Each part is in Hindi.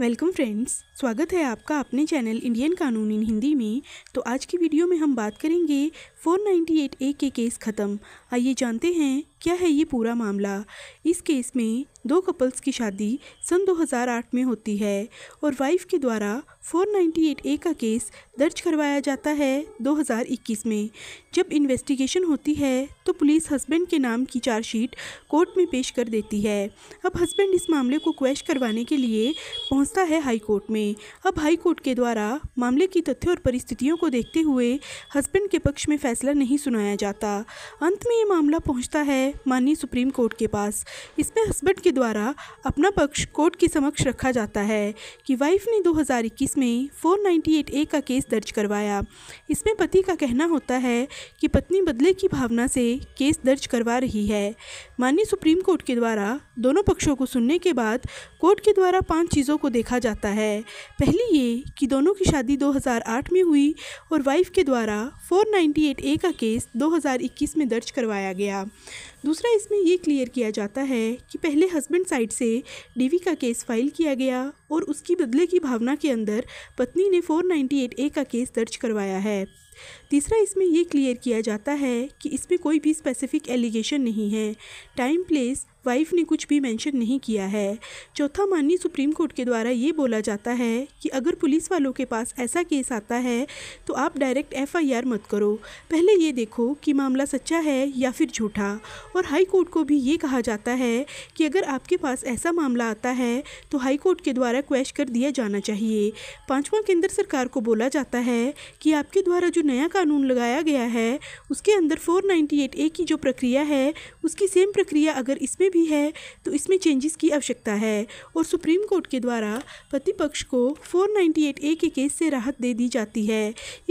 वेलकम फ्रेंड्स स्वागत है आपका अपने चैनल इंडियन कानून इन हिंदी में तो आज की वीडियो में हम बात करेंगे 498 ए के केस ख़त्म आइए जानते हैं क्या है ये पूरा मामला इस केस में दो कपल्स की शादी सन 2008 में होती है और वाइफ के द्वारा 498 ए का केस दर्ज करवाया जाता है 2021 में जब इन्वेस्टिगेशन होती है तो पुलिस हस्बैंड के नाम की चार्जशीट कोर्ट में पेश कर देती है अब हस्बैंड इस मामले को क्वेश करवाने के लिए पहुंचता है हाई कोर्ट में अब हाई कोर्ट के द्वारा मामले की तथ्य और परिस्थितियों को देखते हुए हस्बैंड के पक्ष में फैसला नहीं सुनाया जाता अंत में ये मामला पहुंचता है माननीय सुप्रीम कोर्ट के पास इसमें हस्बैंड के द्वारा अपना पक्ष कोर्ट के समक्ष रखा जाता है कि वाइफ ने 2021 में 498 ए का केस दर्ज करवाया इसमें पति का कहना होता है कि पत्नी बदले की भावना से केस दर्ज करवा रही है माननीय सुप्रीम कोर्ट के द्वारा दोनों पक्षों को सुनने के बाद कोर्ट के द्वारा पांच चीज़ों को देखा जाता है पहली ये कि दोनों की शादी 2008 में हुई और वाइफ के द्वारा 498 सेट ए का केस 2021 में दर्ज करवाया गया दूसरा इसमें ये क्लियर किया जाता है कि पहले हस्बैंड साइड से डीवी का केस फाइल किया गया और उसकी बदले की भावना के अंदर पत्नी ने 498 ए का केस दर्ज करवाया है तीसरा इसमें ये क्लियर किया जाता है कि इसमें कोई भी स्पेसिफिक एलिगेशन नहीं है टाइम प्लेस वाइफ ने कुछ भी मेंशन नहीं किया है चौथा माननीय सुप्रीम कोर्ट के द्वारा ये बोला जाता है कि अगर पुलिस वालों के पास ऐसा केस आता है तो आप डायरेक्ट एफआईआर मत करो पहले ये देखो कि मामला सच्चा है या फिर झूठा और हाई कोर्ट को भी ये कहा जाता है कि अगर आपके पास ऐसा मामला आता है तो हाई कोर्ट के द्वारा क्वेश कर दिया जाना चाहिए पाँचवा केंद्र सरकार को बोला जाता है कि आपके द्वारा जो नया कानून लगाया गया है उसके अंदर 498 ए की जो प्रक्रिया है उसकी सेम प्रक्रिया अगर इसमें भी है तो इसमें चेंजेस की आवश्यकता है और सुप्रीम कोर्ट के द्वारा प्रतिपक्ष को 498 ए के केस से राहत दे दी जाती है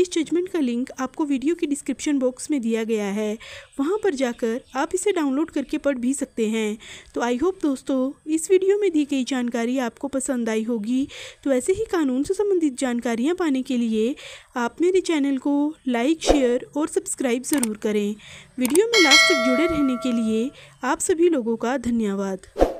इस जजमेंट का लिंक आपको वीडियो के डिस्क्रिप्शन बॉक्स में दिया गया है वहाँ पर जाकर आप इसे डाउनलोड करके पढ़ भी सकते हैं तो आई होप दोस्तों इस वीडियो में दी गई जानकारी आपको पसंद आई होगी तो ऐसे ही कानून से संबंधित जानकारियाँ पाने के लिए आप मेरे चैनल को लाइक शेयर और सब्सक्राइब ज़रूर करें वीडियो में लास्ट तक जुड़े रहने के लिए आप सभी लोगों का धन्यवाद